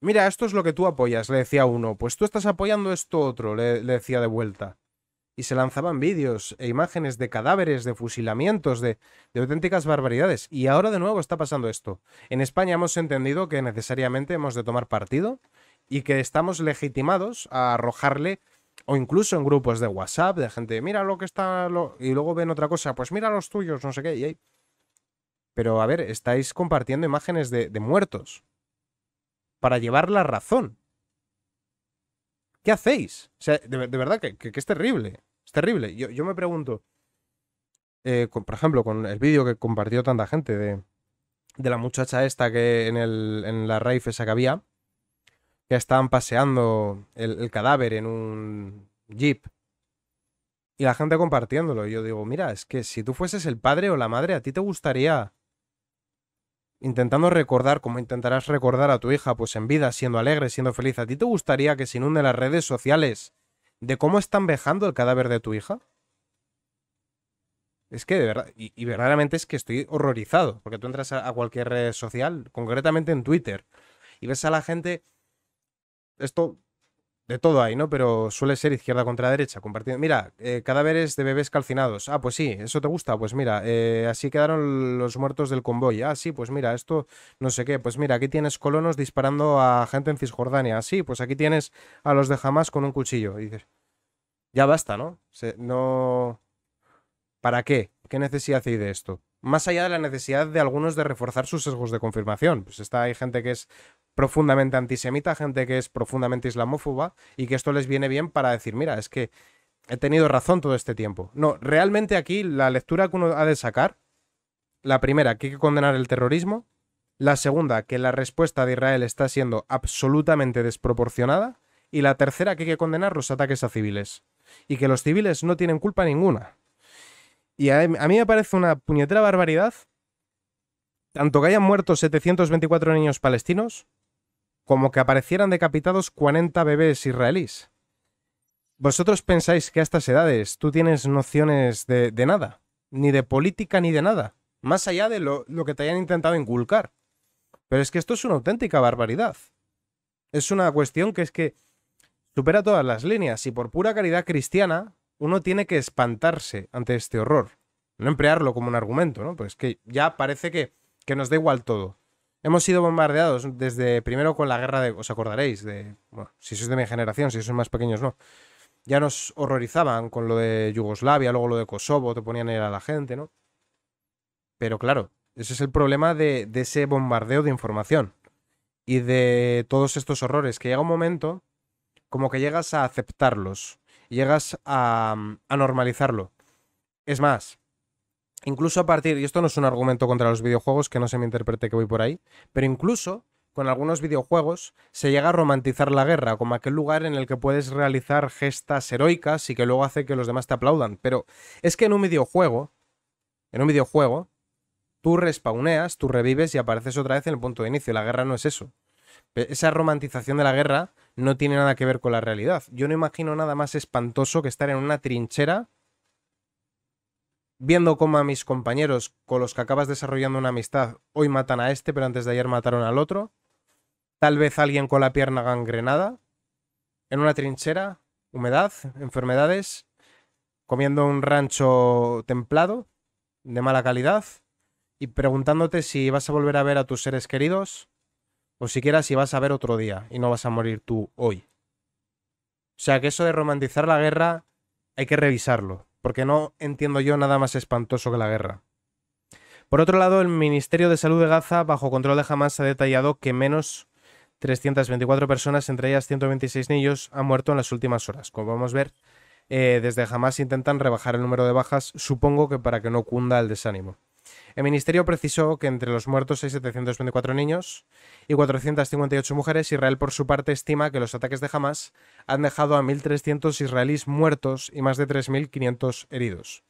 Mira, esto es lo que tú apoyas, le decía uno. Pues tú estás apoyando esto otro, le decía de vuelta y se lanzaban vídeos e imágenes de cadáveres, de fusilamientos, de, auténticas barbaridades. Y ahora de nuevo está pasando esto. En España hemos entendido que necesariamente hemos de tomar partido y que estamos legitimados a arrojarle o incluso en grupos de WhatsApp de gente, mira lo que está y luego ven otra cosa, pues mira los tuyos, no sé qué. Y ahí... Pero a ver, estáis compartiendo imágenes de, de muertos para llevar la razón ¿Qué hacéis? O sea, de, verdad que, es terrible. Es terrible. Yo, me pregunto, eh, por ejemplo, con el vídeo que compartió tanta gente de, la muchacha esta que en, la Raif esa que había, que estaban paseando el, el cadáver en un jeep y la gente compartiéndolo. Y yo digo, mira, es que si tú fueses el padre o la madre, ¿a ti te gustaría intentando recordar como intentarás recordar a tu hija, pues en vida, siendo alegre, siendo feliz, ¿a ti te gustaría que se inunde las redes sociales de cómo están vejando el cadáver de tu hija? Es que de verdad, y, verdaderamente es que estoy horrorizado, porque tú entras a, a, cualquier red social, concretamente en Twitter, y ves a la gente, esto de todo hay, ¿no? Pero suele ser izquierda contra derecha, compartiendo. Mira, eh, cadáveres de bebés calcinados. Ah, pues sí, eso te gusta. Pues mira, eh, así quedaron los muertos del convoy. Ah, sí, pues mira, esto no sé qué. Pues mira, aquí tienes colonos disparando a gente en Cisjordania. Ah, sí, pues aquí tienes a los de Hamas con un cuchillo. Y dices, ya basta, ¿no? no. ¿Para qué? ¿Qué necesidad hay de esto? Más allá de la necesidad de algunos de reforzar sus sesgos de confirmación. Pues está, hay gente que es profundamente antisemita, gente que es profundamente islamófoba y que esto les viene bien para decir, mira, es que he tenido razón todo este tiempo. No, realmente aquí la lectura que uno ha de sacar, la primera, que hay que condenar el terrorismo, la segunda, que la respuesta de Israel está siendo absolutamente desproporcionada, y la tercera, que hay que condenar los ataques a civiles, y que los civiles no tienen culpa ninguna. Y a, mí me parece una puñetera barbaridad, tanto que hayan muerto 724 niños palestinos, como que aparecieran decapitados 40 bebés israelíes. ¿Vosotros pensáis que a estas edades tú tienes nociones de, nada? Ni de política ni de nada. Más allá de lo, que te hayan intentado inculcar. Pero es que esto es una auténtica barbaridad. Es una cuestión que es que supera todas las líneas y por pura caridad cristiana uno tiene que espantarse ante este horror. No emplearlo como un argumento, ¿no? Pues que ya parece que nos da igual todo. Hemos sido bombardeados desde primero con la guerra de. Os acordaréis de. Bueno, si sois de mi generación, si sois más pequeños, no. Ya nos horrorizaban con lo de Yugoslavia, luego lo de Kosovo, te ponían a ir a la gente, ¿no? Pero claro, ese es el problema de, ese bombardeo de información y de todos estos horrores, que llega un momento como que llegas a aceptarlos, llegas a normalizarlo. Es más, incluso a partir, y esto no es un argumento contra los videojuegos, que no se me interprete que voy por ahí, pero incluso con algunos videojuegos se llega a romantizar la guerra, como aquel lugar en el que puedes realizar gestas heroicas y que luego hace que los demás te aplaudan. Pero es que en un videojuego, en un videojuego, tú respawneas, tú revives y apareces otra vez en el punto de inicio. La guerra no es eso. Esa romantización de la guerra no tiene nada que ver con la realidad. Yo no imagino nada más espantoso que estar en una trinchera viendo cómo a mis compañeros con los que acabas desarrollando una amistad hoy matan a este, pero antes de ayer mataron al otro. Tal vez alguien con la pierna gangrenada. En una trinchera, humedad, enfermedades, comiendo un rancho templado, de mala calidad, y preguntándote si vas a volver a ver a tus seres queridos, o siquiera si vas a ver otro día y no vas a morir tú hoy. O sea que eso de romantizar la guerra hay que revisarlo porque no entiendo yo nada más espantoso que la guerra. Por otro lado, el Ministerio de Salud de Gaza, bajo control de Hamas, ha detallado que menos 324 personas, entre ellas 126 niños, han muerto en las últimas horas. Como vamos a ver, eh, desde Hamas intentan rebajar el número de bajas, supongo que para que no cunda el desánimo. El ministerio precisó que entre los muertos hay 724 niños y 458 mujeres. Israel, por su parte, estima que los ataques de Hamas han dejado a 1.300 israelíes muertos y más de 3.500 heridos.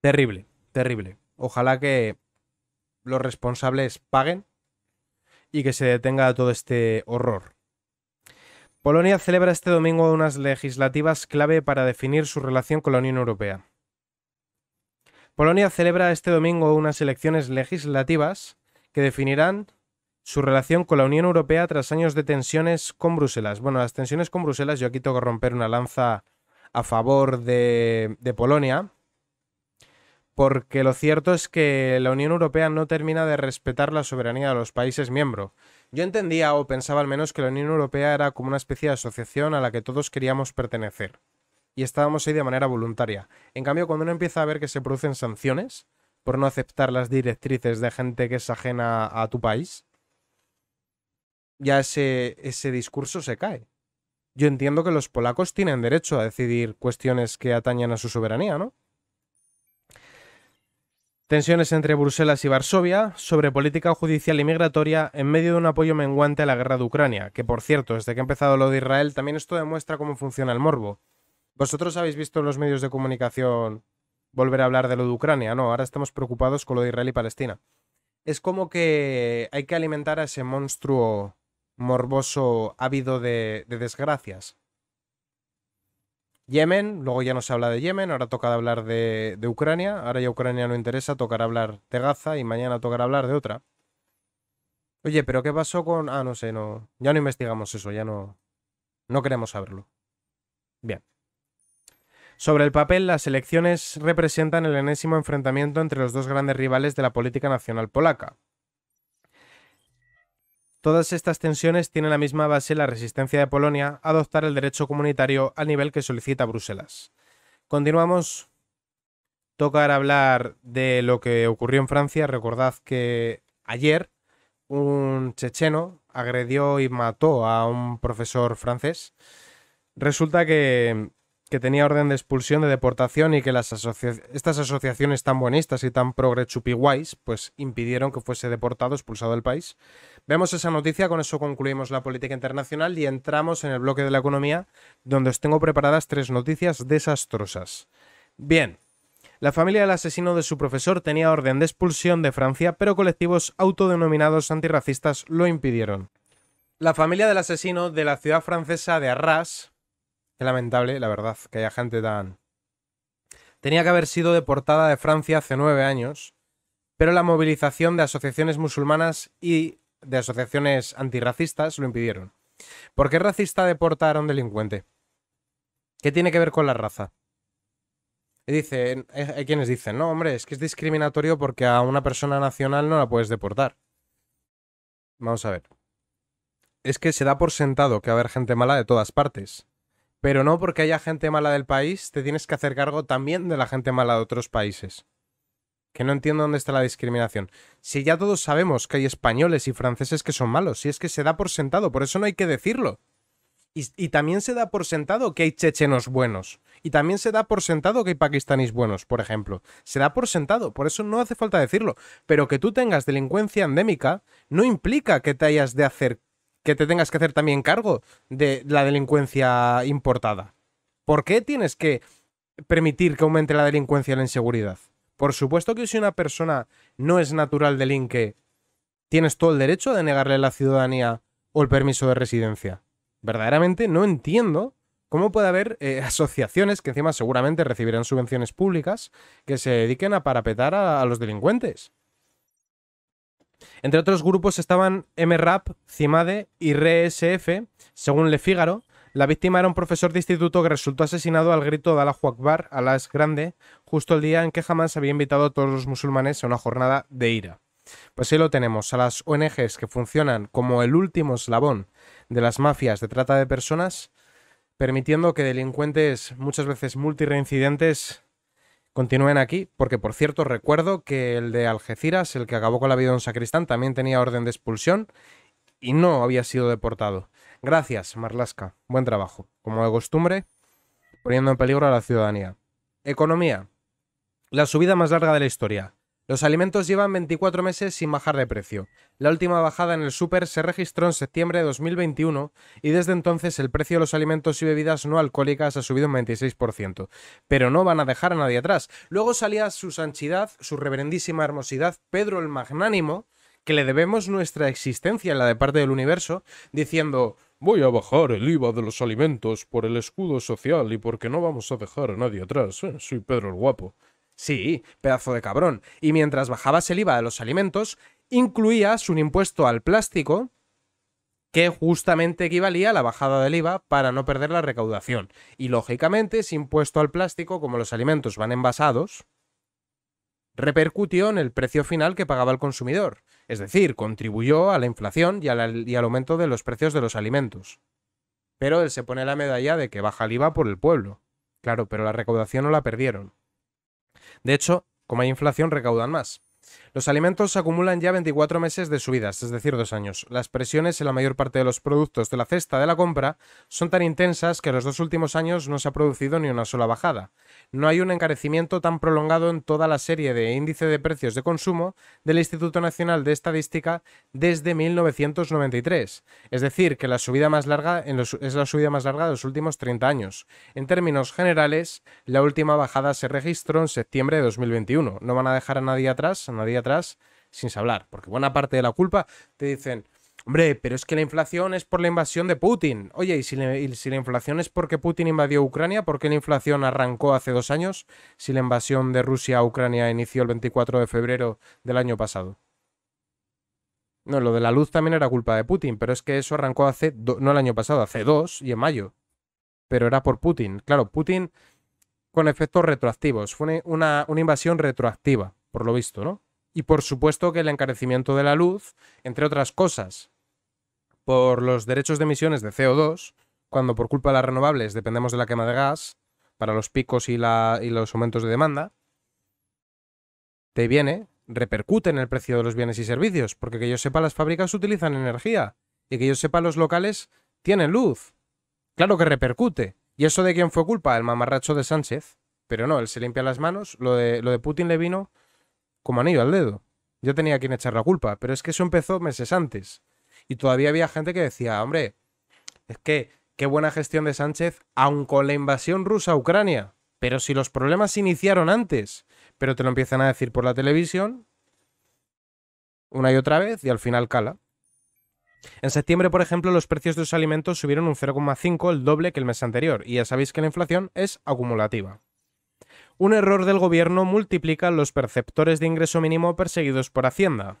Terrible, terrible. Ojalá que los responsables paguen y que se detenga todo este horror. Polonia celebra este domingo unas legislativas clave para definir su relación con la Unión Europea. Polonia celebra este domingo unas elecciones legislativas que definirán su relación con la Unión Europea tras años de tensiones con Bruselas. Bueno, las tensiones con Bruselas, yo aquí tengo que romper una lanza a favor de, de Polonia, porque lo cierto es que la Unión Europea no termina de respetar la soberanía de los países miembros. Yo entendía o pensaba al menos que la Unión Europea era como una especie de asociación a la que todos queríamos pertenecer y estábamos ahí de manera voluntaria. En cambio, cuando uno empieza a ver que se producen sanciones por no aceptar las directrices de gente que es ajena a tu país, ya ese, ese discurso se cae. Yo entiendo que los polacos tienen derecho a decidir cuestiones que atañan a su soberanía, ¿no? Tensiones entre Bruselas y Varsovia sobre política judicial y migratoria en medio de un apoyo menguante a la guerra de Ucrania, que por cierto, desde que ha empezado lo de Israel también esto demuestra cómo funciona el morbo. Vosotros habéis visto en los medios de comunicación volver a hablar de lo de Ucrania, ¿no? Ahora estamos preocupados con lo de Israel y Palestina. Es como que hay que alimentar a ese monstruo morboso ávido de, desgracias. Yemen, luego ya no se habla de Yemen, ahora toca hablar de, Ucrania, ahora ya Ucrania no interesa, tocará hablar de Gaza y mañana tocará hablar de otra. Oye, pero ¿qué pasó con...? Ah, no sé, no... Ya no investigamos eso, ya no... No queremos saberlo. Bien. Sobre el papel, las elecciones representan el enésimo enfrentamiento entre los dos grandes rivales de la política nacional polaca. Todas estas tensiones tienen la misma base la resistencia de Polonia a adoptar el derecho comunitario al nivel que solicita Bruselas. Continuamos. Toca hablar de lo que ocurrió en Francia. Recordad que ayer un checheno agredió y mató a un profesor francés. Resulta que que tenía orden de expulsión, de deportación y que las estas asociaciones tan buenistas y tan progre pues impidieron que fuese deportado, expulsado del país. Vemos esa noticia, con eso concluimos la política internacional y entramos en el bloque de la economía, donde os tengo preparadas tres noticias desastrosas. Bien, la familia del asesino de su profesor tenía orden de expulsión de Francia, pero colectivos autodenominados antirracistas lo impidieron. La familia del asesino de la ciudad francesa de Arras Qué lamentable, la verdad, que haya gente tan... Tenía que haber sido deportada de Francia hace nueve años, pero la movilización de asociaciones musulmanas y de asociaciones antirracistas lo impidieron. ¿Por qué racista deportar a un delincuente? ¿Qué tiene que ver con la raza? Y dice, eh, hay quienes dicen, no, hombre, es que es discriminatorio porque a una persona nacional no la puedes deportar. Vamos a ver. Es que se da por sentado que va a haber gente mala de todas partes. Pero no porque haya gente mala del país, te tienes que hacer cargo también de la gente mala de otros países. Que no entiendo dónde está la discriminación. Si ya todos sabemos que hay españoles y franceses que son malos, si es que se da por sentado, por eso no hay que decirlo. Y, también se da por sentado que hay chechenos buenos. Y también se da por sentado que hay pakistaníes buenos, por ejemplo. Se da por sentado, por eso no hace falta decirlo. Pero que tú tengas delincuencia endémica no implica que te hayas de hacer que te tengas que hacer también cargo de la delincuencia importada. ¿Por qué tienes que permitir que aumente la delincuencia y la inseguridad? Por supuesto que si una persona no es natural delinque, tienes todo el derecho de negarle la ciudadanía o el permiso de residencia. Verdaderamente no entiendo cómo puede haber eh, asociaciones que encima seguramente recibirán subvenciones públicas que se dediquen a parapetar a los delincuentes. Entre otros grupos estaban M-Rap, Cimade y RSF. Según Le fígaro la víctima era un profesor de instituto que resultó asesinado al grito de al Akbar, Alas grande, justo el día en que jamás había invitado a todos los musulmanes a una jornada de ira. Pues ahí lo tenemos, a las ONGs que funcionan como el último eslabón de las mafias de trata de personas, permitiendo que delincuentes muchas veces multireincidentes continúen aquí, porque por cierto recuerdo que el de Algeciras, el que acabó con la vida de un sacristán, también tenía orden de expulsión y no había sido deportado. Gracias, Marlasca. Buen trabajo. Como de costumbre, poniendo en peligro a la ciudadanía. Economía. La subida más larga de la historia. Los alimentos llevan 24 meses sin bajar de precio. La última bajada en el súper se registró en septiembre de 2021 y desde entonces el precio de los alimentos y bebidas no alcohólicas ha subido un 26%. Pero no van a dejar a nadie atrás. Luego salía su sanchidad, su reverendísima hermosidad, Pedro el Magnánimo, que le debemos nuestra existencia en la de parte del universo, diciendo Voy a bajar el IVA de los alimentos por el escudo social y porque no vamos a dejar a nadie atrás. ¿eh? Soy Pedro el Guapo. Sí, pedazo de cabrón. Y mientras bajabas el IVA de los alimentos, incluías un impuesto al plástico que justamente equivalía a la bajada del IVA para no perder la recaudación. Y lógicamente, ese impuesto al plástico, como los alimentos van envasados, repercutió en el precio final que pagaba el consumidor. Es decir, contribuyó a la inflación y, al aumento de los precios de los alimentos. Pero él se pone la medalla de que baja el IVA por el pueblo. Claro, pero la recaudación no la perdieron. De hecho, como hay inflación, recaudan más. Los alimentos acumulan ya 24 meses de subidas, es decir, dos años. Las presiones en la mayor parte de los productos de la cesta de la compra son tan intensas que en los dos últimos años no se ha producido ni una sola bajada. No hay un encarecimiento tan prolongado en toda la serie de índice de precios de consumo del Instituto Nacional de Estadística desde 1993. Es decir, que la subida más larga es la subida más larga de los últimos 30 años. En términos generales, la última bajada se registró en septiembre de 2021. No van a dejar a nadie atrás, a nadie atrás atrás sin hablar, porque buena parte de la culpa te dicen, hombre, pero es que la inflación es por la invasión de Putin. Oye, ¿y si, la inflación es porque Putin invadió Ucrania, ¿por qué la inflación arrancó hace dos años si la invasión de Rusia a Ucrania inició el 24 de febrero del año pasado? No, lo de la luz también era culpa de Putin, pero es que eso arrancó hace, no el año pasado, hace dos y en mayo. Pero era por Putin. Claro, Putin con efectos retroactivos. Fue una, una invasión retroactiva, por lo visto, ¿no? y por supuesto que el encarecimiento de la luz, entre otras cosas, por los derechos de emisiones de CO2, cuando por culpa de las renovables dependemos de la quema de gas para los picos y, la, y los aumentos de demanda, te viene, repercute en el precio de los bienes y servicios, porque que yo sepa las fábricas utilizan energía y que yo sepa los locales tienen luz. Claro que repercute. ¿Y eso de quién fue culpa? El mamarracho de Sánchez. Pero no, él se limpia las manos, lo de, lo de Putin le vino como anillo al dedo. Yo tenía quien echar la culpa, pero es que eso empezó meses antes. Y todavía había gente que decía, hombre, es que qué buena gestión de Sánchez, aun con la invasión rusa a Ucrania. Pero si los problemas se iniciaron antes, pero te lo empiezan a decir por la televisión, una y otra vez, y al final cala. En septiembre, por ejemplo, los precios de los alimentos subieron un 0,5, el doble que el mes anterior, y ya sabéis que la inflación es acumulativa un error del gobierno multiplica los perceptores de ingreso mínimo perseguidos por Hacienda.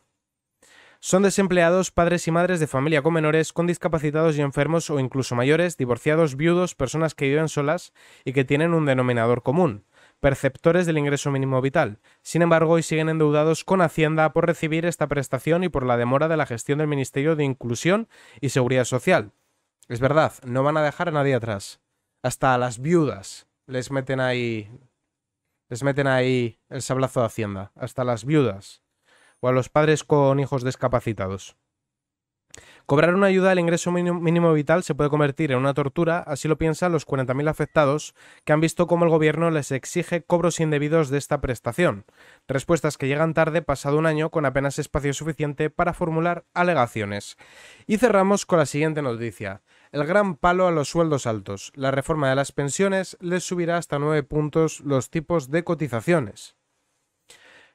Son desempleados, padres y madres de familia con menores, con discapacitados y enfermos o incluso mayores, divorciados, viudos, personas que viven solas y que tienen un denominador común, perceptores del ingreso mínimo vital. Sin embargo, hoy siguen endeudados con Hacienda por recibir esta prestación y por la demora de la gestión del Ministerio de Inclusión y Seguridad Social. Es verdad, no van a dejar a nadie atrás. Hasta a las viudas les meten ahí les meten ahí el sablazo de Hacienda, hasta las viudas o a los padres con hijos discapacitados. Cobrar una ayuda al ingreso mínimo vital se puede convertir en una tortura, así lo piensan los 40.000 afectados que han visto cómo el gobierno les exige cobros indebidos de esta prestación, respuestas que llegan tarde pasado un año con apenas espacio suficiente para formular alegaciones. Y cerramos con la siguiente noticia el gran palo a los sueldos altos. La reforma de las pensiones les subirá hasta nueve puntos los tipos de cotizaciones.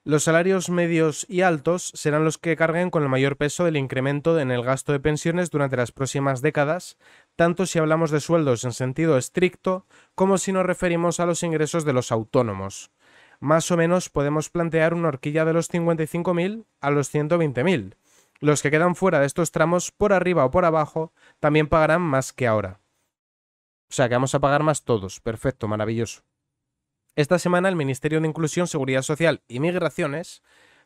Los salarios medios y altos serán los que carguen con el mayor peso del incremento en el gasto de pensiones durante las próximas décadas, tanto si hablamos de sueldos en sentido estricto como si nos referimos a los ingresos de los autónomos. Más o menos podemos plantear una horquilla de los 55.000 a los 120.000 los que quedan fuera de estos tramos, por arriba o por abajo, también pagarán más que ahora. O sea, que vamos a pagar más todos. Perfecto, maravilloso. Esta semana el Ministerio de Inclusión, Seguridad Social y Migraciones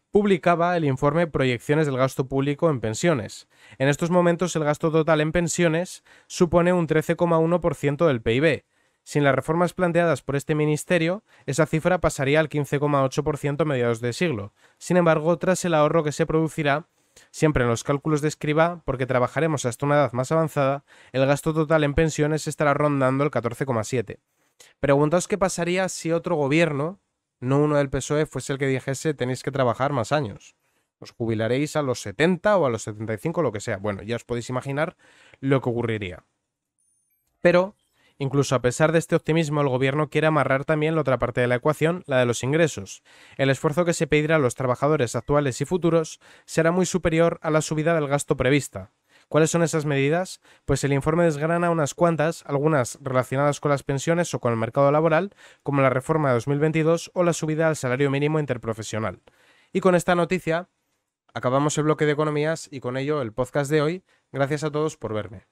publicaba el informe Proyecciones del gasto público en pensiones. En estos momentos el gasto total en pensiones supone un 13,1% del PIB. Sin las reformas planteadas por este ministerio, esa cifra pasaría al 15,8% a mediados de siglo. Sin embargo, tras el ahorro que se producirá Siempre en los cálculos de escriba, porque trabajaremos hasta una edad más avanzada, el gasto total en pensiones estará rondando el 14,7. Preguntaos qué pasaría si otro gobierno, no uno del PSOE, fuese el que dijese tenéis que trabajar más años. Os jubilaréis a los 70 o a los 75, lo que sea. Bueno, ya os podéis imaginar lo que ocurriría. Pero Incluso a pesar de este optimismo, el gobierno quiere amarrar también la otra parte de la ecuación, la de los ingresos. El esfuerzo que se pedirá a los trabajadores actuales y futuros será muy superior a la subida del gasto prevista. ¿Cuáles son esas medidas? Pues el informe desgrana unas cuantas, algunas relacionadas con las pensiones o con el mercado laboral, como la reforma de 2022 o la subida al salario mínimo interprofesional. Y con esta noticia acabamos el bloque de economías y con ello el podcast de hoy. Gracias a todos por verme.